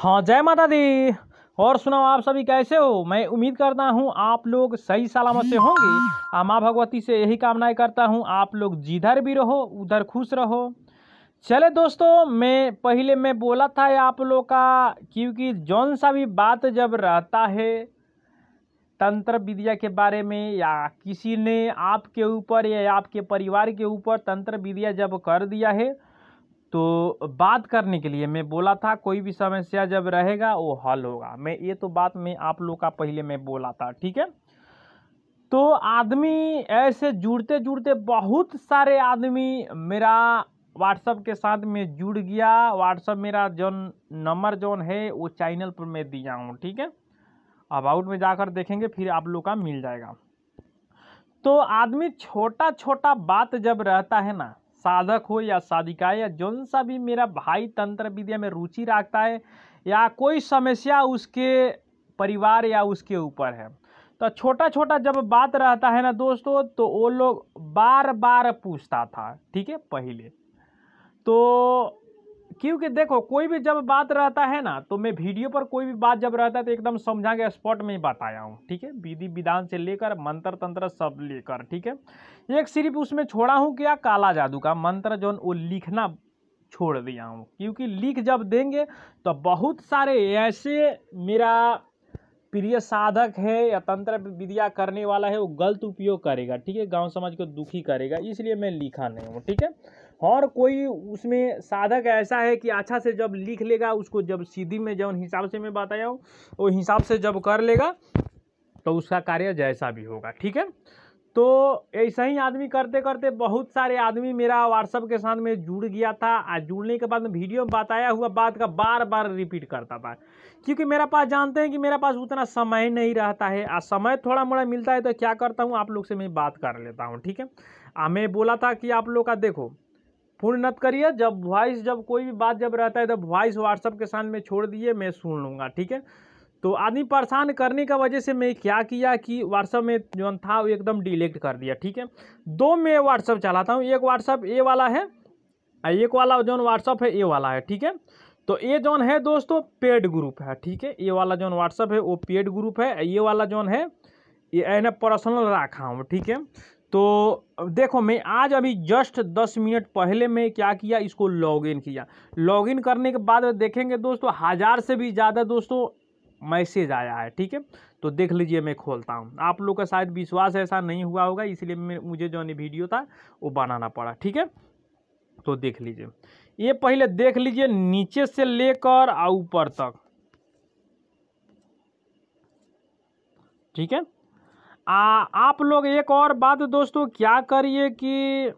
हाँ जय माता दी और सुनाओ आप सभी कैसे हो मैं उम्मीद करता हूँ आप लोग सही सलामत से होंगे और माँ भगवती से यही कामनाएं करता हूँ आप लोग जिधर भी रहो उधर खुश रहो चले दोस्तों मैं पहले मैं बोला था आप लोग का क्योंकि जौन सा भी बात जब रहता है तंत्र विद्या के बारे में या किसी ने आपके ऊपर या आपके परिवार के ऊपर तंत्र विद्या जब कर दिया है तो बात करने के लिए मैं बोला था कोई भी समस्या जब रहेगा वो हल होगा मैं ये तो बात मैं आप लोग का पहले मैं बोला था ठीक है तो आदमी ऐसे जुड़ते जुड़ते बहुत सारे आदमी मेरा व्हाट्सअप के साथ में जुड़ गया व्हाट्सअप मेरा जो नंबर जोन है वो चैनल पर मैं दिया हूँ ठीक है अबाउट में जाकर देखेंगे फिर आप लोग का मिल जाएगा तो आदमी छोटा छोटा बात जब रहता है ना साधक हो या साधिका या जौन सा भी मेरा भाई तंत्र विद्या में रुचि रखता है या कोई समस्या उसके परिवार या उसके ऊपर है तो छोटा छोटा जब बात रहता है ना दोस्तों तो वो लोग बार बार पूछता था ठीक है पहले तो क्योंकि देखो कोई भी जब बात रहता है ना तो मैं वीडियो पर कोई भी बात जब रहता है तो एकदम समझा के स्पॉट में ही बताया हूँ ठीक है विधि विधान से लेकर मंत्र तंत्र सब लेकर ठीक है एक सिर्फ उसमें छोड़ा हूँ क्या काला जादू का मंत्र जो वो लिखना छोड़ दिया हूँ क्योंकि लिख जब देंगे तो बहुत सारे ऐसे मेरा प्रिय साधक है या तंत्र विद्या करने वाला है वो गलत उपयोग करेगा ठीक है गांव समाज को दुखी करेगा इसलिए मैं लिखा नहीं हूँ ठीक है और कोई उसमें साधक ऐसा है कि अच्छा से जब लिख लेगा उसको जब सीधी में जब हिसाब से मैं बताया हूँ वो हिसाब से जब कर लेगा तो उसका कार्य जैसा भी होगा ठीक है तो ऐसा ही आदमी करते करते बहुत सारे आदमी मेरा व्हाट्सअप के साथ में जुड़ गया था आज जुड़ने के बाद वीडियो में बताया हुआ बात का बार बार रिपीट करता था क्योंकि मेरा पास जानते हैं कि मेरा पास उतना समय नहीं रहता है आ समय थोड़ा मोड़ा मिलता है तो क्या करता हूँ आप लोग से मैं बात कर लेता हूँ ठीक है मैं बोला था कि आप लोग का देखो फोन मत करिए जब वॉइस जब कोई भी बात जब रहता है तब वॉइस व्हाट्सअप के साथ में छोड़ दिए मैं सुन लूँगा ठीक है तो आदमी परेशान करने का वजह से मैं क्या किया कि व्हाट्सअप में जो था वो एकदम डिलीट कर दिया ठीक है दो मैं व्हाट्सअप चलाता हूँ एक व्हाट्सअप ए वाला है एक वाला जो व्हाट्सअप है ए वाला है ठीक है तो ये जोन है दोस्तों पेड ग्रुप है ठीक है ये वाला जोन व्हाट्सअप है वो पेड ग्रुप है ये वाला जौन है ये मैंने पर्सनल रखा हूँ ठीक है तो देखो मैं आज अभी जस्ट दस मिनट पहले मैं क्या किया इसको लॉगिन किया लॉगिन करने के बाद देखेंगे दोस्तों हज़ार से भी ज़्यादा दोस्तों मैसेज आया है ठीक है तो देख लीजिए मैं खोलता हूँ आप लोग का शायद विश्वास ऐसा नहीं हुआ होगा इसलिए मुझे जो वीडियो था वो बनाना पड़ा ठीक है तो देख लीजिए ये पहले देख लीजिए नीचे से लेकर आ ऊपर तक ठीक है आ आप लोग एक और बात दोस्तों क्या करिए कि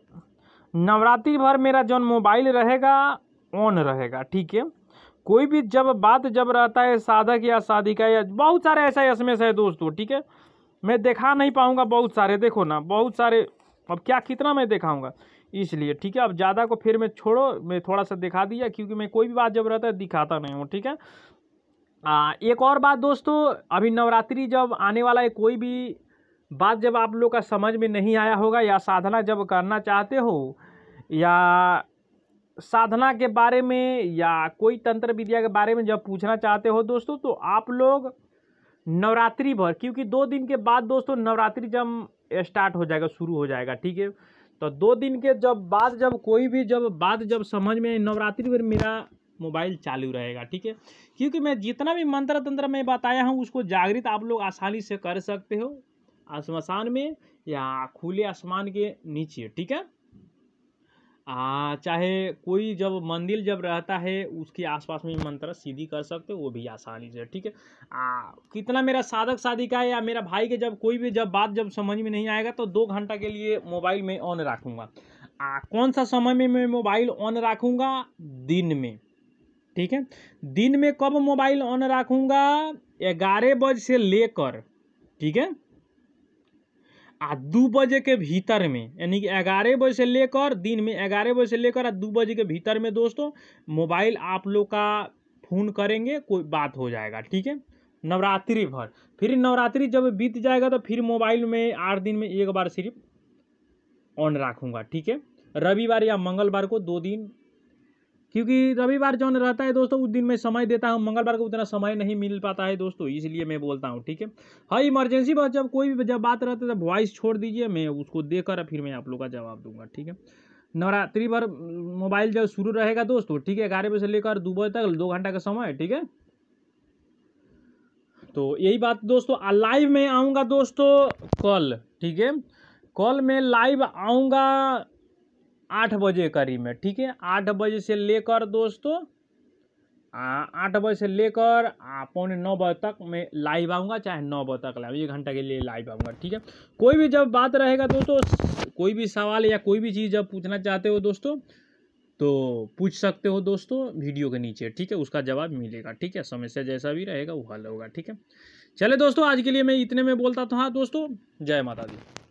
नवरात्रि भर मेरा जो मोबाइल रहेगा ऑन रहेगा ठीक है कोई भी जब बात जब रहता है साधक या साधिका या बहुत सारे ऐसा एस है दोस्तों ठीक है मैं देखा नहीं पाऊँगा बहुत सारे देखो ना बहुत सारे अब क्या कितना मैं देखाऊंगा इसलिए ठीक है अब ज़्यादा को फिर मैं छोड़ो मैं थोड़ा सा दिखा दिया क्योंकि मैं कोई भी बात जब रहता है दिखाता नहीं हूँ ठीक है आ, एक और बात दोस्तों अभी नवरात्रि जब आने वाला है कोई भी बात जब आप लोग का समझ में नहीं आया होगा या साधना जब करना चाहते हो या साधना के बारे में या कोई तंत्र विद्या के बारे में जब पूछना चाहते हो दोस्तों तो आप लोग नवरात्रि भर क्योंकि दो दिन के बाद दोस्तों नवरात्रि जब स्टार्ट हो जाएगा शुरू हो जाएगा ठीक है तो दो दिन के जब बाद जब कोई भी जब बाद जब समझ में नवरात्रि में मेरा मोबाइल चालू रहेगा ठीक है क्योंकि मैं जितना भी मंत्र तंत्र मैं बताया हूँ उसको जागृत आप लोग आसानी से कर सकते हो आसमसान में या खुले आसमान के नीचे ठीक है आ हाँ, चाहे कोई जब मंदिर जब रहता है उसके आसपास में मंत्र सीधी कर सकते हो वो भी आसानी से ठीक है आ, कितना मेरा साधक साधिका है या मेरा भाई के जब कोई भी जब बात जब समझ में नहीं आएगा तो दो घंटा के लिए मोबाइल में ऑन रखूँगा कौन सा समय में मैं मोबाइल ऑन रखूँगा दिन में ठीक है दिन में कब मोबाइल ऑन रखूँगा ग्यारह बज से लेकर ठीक है आ दू बजे के भीतर में यानी कि ग्यारह बजे से लेकर दिन में ग्यारह बजे से लेकर आ दू बजे के भीतर में दोस्तों मोबाइल आप लोग का फ़ोन करेंगे कोई बात हो जाएगा ठीक है नवरात्रि भर फिर नवरात्रि जब बीत जाएगा तो फिर मोबाइल में आठ दिन में एक बार सिर्फ ऑन रखूँगा ठीक है रविवार या मंगलवार को दो दिन क्योंकि रविवार जो रहता है दोस्तों उस दिन मैं समय देता हूँ मंगलवार को उतना समय नहीं मिल पाता है दोस्तों इसलिए मैं बोलता हूँ ठीक है हाँ इमरजेंसी बात जब कोई भी जब बात रहता है तब तो वॉइस छोड़ दीजिए मैं उसको देकर फिर मैं आप लोग का जवाब दूंगा ठीक है नवरात्रि भर मोबाइल जब शुरू रहेगा दोस्तों ठीक है ग्यारह बजे से लेकर दो बजे तक दो घंटा का समय ठीक है तो यही बात दोस्तों लाइव में आऊँगा दोस्तों कल ठीक है कल मैं लाइव आऊँगा आठ बजे करीब में ठीक है आठ बजे से लेकर दोस्तों आठ बजे से लेकर पौने नौ बजे तक मैं लाइव आऊँगा चाहे नौ बजे तक लाइव एक घंटा के लिए लाइव आऊँगा ठीक है कोई भी जब बात रहेगा दोस्तों कोई भी सवाल या कोई भी चीज़ जब पूछना चाहते हो दोस्तों तो पूछ सकते हो दोस्तों वीडियो के नीचे ठीक है उसका जवाब मिलेगा ठीक है समस्या जैसा भी रहेगा वो हल होगा ठीक है चले दोस्तों आज के लिए मैं इतने में बोलता था हाँ दोस्तों जय माता दी